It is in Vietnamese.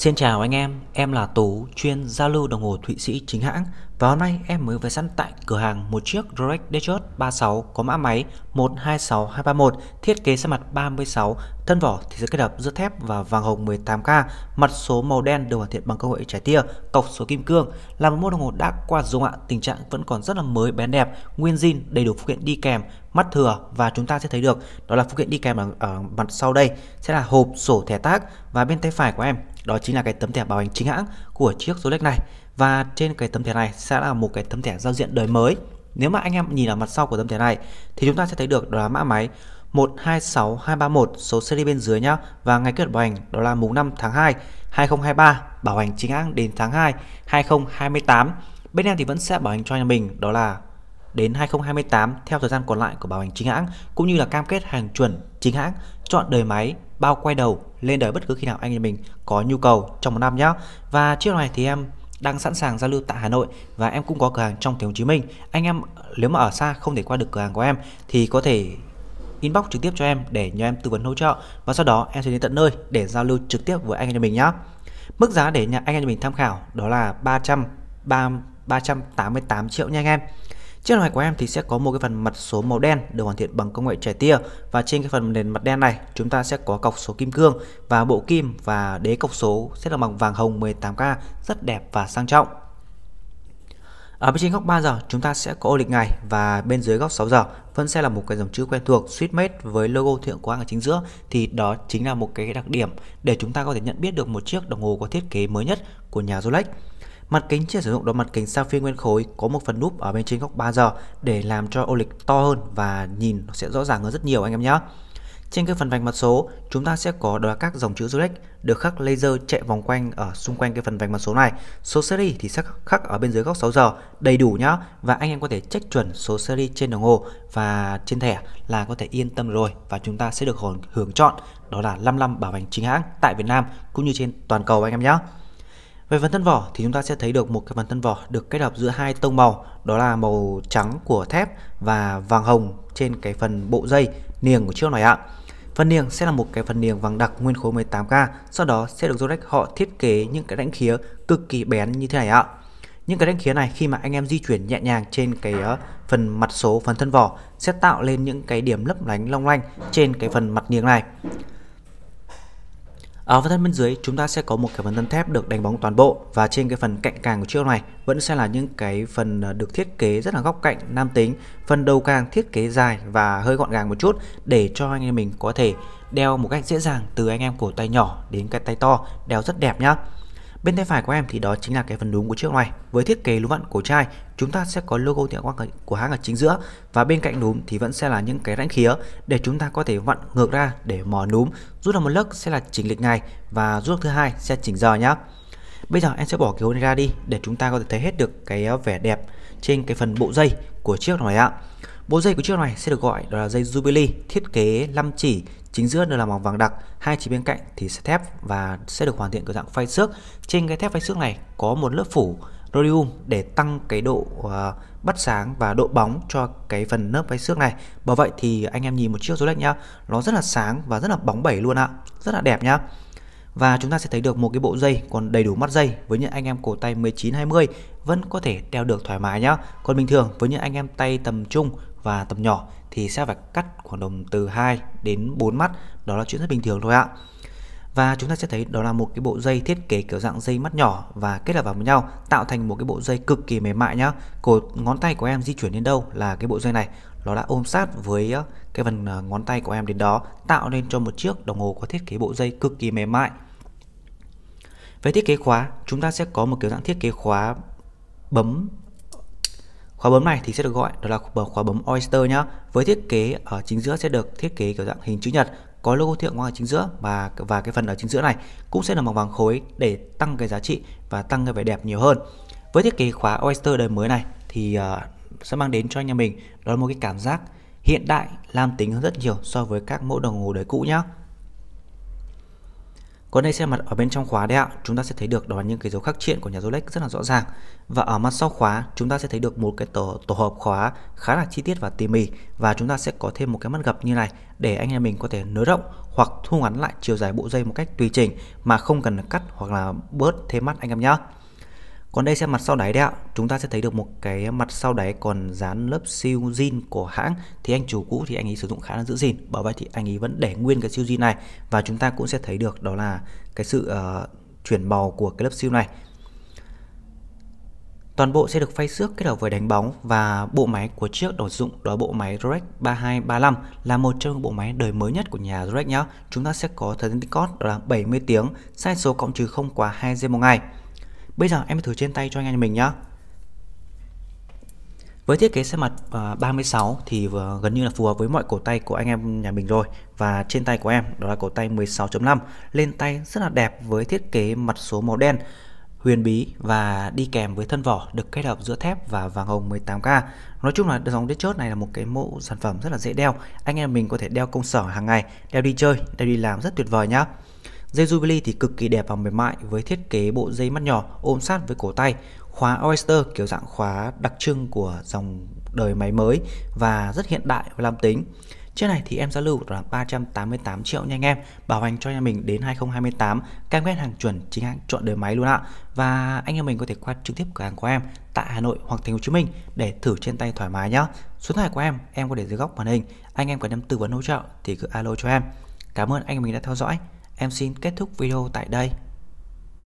Xin chào anh em, em là Tú, chuyên giao lưu đồng hồ Thụy Sĩ chính hãng và hôm nay em mới về săn tại cửa hàng một chiếc Rolex Datejust 36 có mã máy 126231, thiết kế xe mặt 36, thân vỏ thì sẽ kết hợp giữa thép và vàng hồng 18K, mặt số màu đen được hoàn thiện bằng công nghệ trái tia, cọc số kim cương, là một mẫu đồng hồ đã qua dùng ạ, tình trạng vẫn còn rất là mới bén đẹp, nguyên zin, đầy đủ phụ kiện đi kèm, mắt thừa và chúng ta sẽ thấy được đó là phụ kiện đi kèm ở, ở mặt sau đây sẽ là hộp sổ thẻ tác và bên tay phải của em đó chính là cái tấm thẻ bảo hành chính hãng của chiếc Rolex này và trên cái tấm thẻ này sẽ là một cái tấm thẻ giao diện đời mới nếu mà anh em nhìn ở mặt sau của tấm thẻ này thì chúng ta sẽ thấy được đó là mã máy 126231 số series bên dưới nhá và ngày kết bảo hành đó là mùng 5 tháng 2 2023 bảo hành chính hãng đến tháng 2 2028 bên em thì vẫn sẽ bảo hành cho nhà mình đó là đến 2028 theo thời gian còn lại của bảo hành chính hãng cũng như là cam kết hàng chuẩn chính hãng chọn đời máy bao quay đầu lên đời bất cứ khi nào anh em mình có nhu cầu trong một năm nhé và chiếc này thì em đang sẵn sàng giao lưu tại Hà Nội và em cũng có cửa hàng trong thành phố Hồ Chí Minh anh em nếu mà ở xa không thể qua được cửa hàng của em thì có thể inbox trực tiếp cho em để nhờ em tư vấn hỗ trợ và sau đó em sẽ đến tận nơi để giao lưu trực tiếp với anh em mình nhé mức giá để nhà anh em mình tham khảo đó là 300 3, 388 triệu nha anh em Chiếc màn hình của em thì sẽ có một cái phần mặt số màu đen được hoàn thiện bằng công nghệ trẻ tia và trên cái phần nền mặt đen này chúng ta sẽ có cọc số kim cương và bộ kim và đế cọc số sẽ là bằng vàng hồng 18K rất đẹp và sang trọng. Ở bên trên góc 3 giờ chúng ta sẽ có ô lịch ngày và bên dưới góc 6 giờ vẫn sẽ là một cái dòng chữ quen thuộc Sweetmate với logo thượng quang ở chính giữa thì đó chính là một cái đặc điểm để chúng ta có thể nhận biết được một chiếc đồng hồ có thiết kế mới nhất của nhà Rolex. Mặt kính chỉ sử dụng đôi mặt kính sapphire nguyên khối có một phần núp ở bên trên góc 3 giờ để làm cho ô lịch to hơn và nhìn nó sẽ rõ ràng hơn rất nhiều anh em nhé. Trên cái phần vành mặt số, chúng ta sẽ có đó các dòng chữ Rolex được khắc laser chạy vòng quanh ở xung quanh cái phần vành mặt số này. Số seri thì sẽ khắc ở bên dưới góc 6 giờ đầy đủ nhá và anh em có thể check chuẩn số seri trên đồng hồ và trên thẻ là có thể yên tâm rồi và chúng ta sẽ được hưởng chọn đó là 55 bảo hành chính hãng tại Việt Nam cũng như trên toàn cầu anh em nhé. Về phần thân vỏ thì chúng ta sẽ thấy được một cái phần thân vỏ được kết hợp giữa hai tông màu đó là màu trắng của thép và vàng hồng trên cái phần bộ dây niềng của chiếc này ạ. Phần niềng sẽ là một cái phần niềng vàng đặc nguyên khối 18K, sau đó sẽ được Rolex họ thiết kế những cái đánh khía cực kỳ bén như thế này ạ. Những cái đánh khía này khi mà anh em di chuyển nhẹ nhàng trên cái ờ, phần mặt số phần thân vỏ sẽ tạo lên những cái điểm lấp lánh long lanh trên cái phần mặt niềng này. Ở phần thân bên dưới chúng ta sẽ có một cái phần thân thép được đánh bóng toàn bộ và trên cái phần cạnh càng của chiếc này vẫn sẽ là những cái phần ờ, được thiết kế rất là góc cạnh nam tính, phần đầu càng thiết kế dài và hơi gọn gàng một chút để cho anh em mình có thể đeo một cách dễ dàng từ anh em cổ tay nhỏ đến cái tay to, đeo rất đẹp nhá. Bên tay phải của em thì đó chính là cái phần núm của chiếc này. Với thiết kế lúm vặn cổ chai, chúng ta sẽ có logo tiệm quang của hãng ở chính giữa và bên cạnh núm thì vẫn sẽ là những cái rãnh khía để chúng ta có thể vặn ngược ra để mò núm. Rút được một lớp sẽ là chỉnh lịch ngày và rút thứ hai sẽ chỉnh giờ nhé Bây giờ em sẽ bỏ cái hố này ra đi để chúng ta có thể thấy hết được cái ờ, vẻ đẹp trên cái phần bộ dây của chiếc này ạ. Bộ dây của chiếc này sẽ được gọi đó là dây Jubilee, thiết kế 5 chỉ, chính giữa được làm bằng vàng đặc, hai chỉ bên cạnh thì sẽ thép và sẽ được hoàn thiện kiểu dạng phay xước. Trên cái thép phay xước này có một lớp phủ rhodium để tăng cái độ ờ, bắt sáng và độ bóng cho cái phần lớp phay xước này. Bởi vậy thì anh em nhìn một chiếc Rolex nhá, nó rất là sáng và rất là bóng bẩy luôn ạ, rất là đẹp nhá và chúng ta sẽ thấy được một cái bộ dây còn đầy đủ mắt dây với những anh em cổ tay 19 20 vẫn có thể đeo được thoải mái nhá. Còn bình thường với những anh em tay tầm trung và tầm nhỏ thì sẽ phải cắt khoảng đồng từ 2 đến 4 mắt, đó là chuyện rất bình thường thôi ạ. Và chúng ta sẽ thấy đó là một cái bộ dây thiết kế kiểu dạng dây mắt nhỏ và kết hợp vào với nhau tạo thành một cái bộ dây cực kỳ mềm mại nhá. Cổ ngón tay của em di chuyển đến đâu là cái bộ dây này nó đã ôm sát với ờ, cái phần ờ, ngón tay của em đến đó tạo nên cho một chiếc đồng hồ có thiết kế bộ dây cực kỳ mềm mại về thiết kế khóa chúng ta sẽ có một kiểu dạng thiết kế khóa bấm khóa bấm này thì sẽ được gọi đó là khóa bấm Oyster nhá với thiết kế ở chính giữa sẽ được thiết kế kiểu dạng hình chữ nhật có logo thiện ngoại ở chính giữa và và cái phần ở chính giữa này cũng sẽ là bằng vàng khối để tăng cái giá trị và tăng cái vẻ đẹp nhiều hơn với thiết kế khóa Oyster đời mới này thì ờ, sẽ mang đến cho anh em mình đó là một cái cảm giác hiện đại làm tính hơn rất nhiều so với các mẫu đồng hồ đời cũ nhá còn đây sẽ mặt ở bên trong khóa đấy ạ chúng ta sẽ thấy được đó là những cái dấu khắc triện của nhà Rolex rất là rõ ràng và ở mặt sau khóa chúng ta sẽ thấy được một cái tổ, tổ hợp khóa khá là chi tiết và tỉ mỉ và chúng ta sẽ có thêm một cái mắt gập như này để anh em mình có thể nới rộng hoặc thu ngắn lại chiều dài bộ dây một cách tùy chỉnh mà không cần cắt hoặc là bớt thêm mắt anh em nhé còn đây sẽ mặt sau đáy đấy ạ chúng ta sẽ thấy được một cái mặt sau đáy còn dán lớp siêu zin của hãng thì anh chủ cũ thì anh ấy sử dụng khá là giữ gìn bởi vậy thì anh ấy vẫn để nguyên cái siêu zin này và chúng ta cũng sẽ thấy được đó là cái sự uh, chuyển màu của cái lớp siêu này Toàn bộ sẽ được phay xước kết hợp với đánh bóng và bộ máy của chiếc đồ dụng đó bộ máy Rex 3235 là một trong bộ máy đời mới nhất của nhà rolex nhé. Chúng ta sẽ có thời gian tích cót đó là 70 tiếng, sai số cộng trừ không quá 2 giây một ngày. Bây giờ em thử trên tay cho anh em mình nhé với thiết kế xe mặt 36 à, thì gần như là phù hợp với mọi cổ tay của anh em nhà mình rồi Và trên tay của em đó là cổ tay 16.5 Lên tay rất là đẹp với thiết kế mặt số màu đen huyền bí và đi kèm với thân vỏ được kết hợp giữa thép và vàng hồng 18K. Nói chung là dòng đế chốt này là một cái mẫu sản phẩm rất là dễ đeo. Anh em mình có thể đeo công sở hàng ngày, đeo đi chơi, đeo đi làm rất tuyệt vời nhá. Dây Jubilee thì cực kỳ đẹp và mềm mại với thiết kế bộ dây mắt nhỏ ôm sát với cổ tay, khóa Oyster kiểu dạng khóa đặc trưng của dòng đời máy mới và rất hiện đại và làm tính. Chiếc này thì em giá lưu là 388 triệu nha anh em, bảo hành cho nhà mình đến 2028, cam kết hàng chuẩn chính hãng chọn đời máy luôn ạ. Và anh em mình có thể qua trực tiếp cửa hàng của em tại Hà Nội hoặc Thành phố Hồ Chí Minh để thử trên tay thoải mái nhé. Số thoại của em em có để dưới góc màn hình, anh em cần em tư vấn hỗ trợ thì cứ alo cho em. Cảm ơn anh em mình đã theo dõi. Em xin kết thúc video tại đây.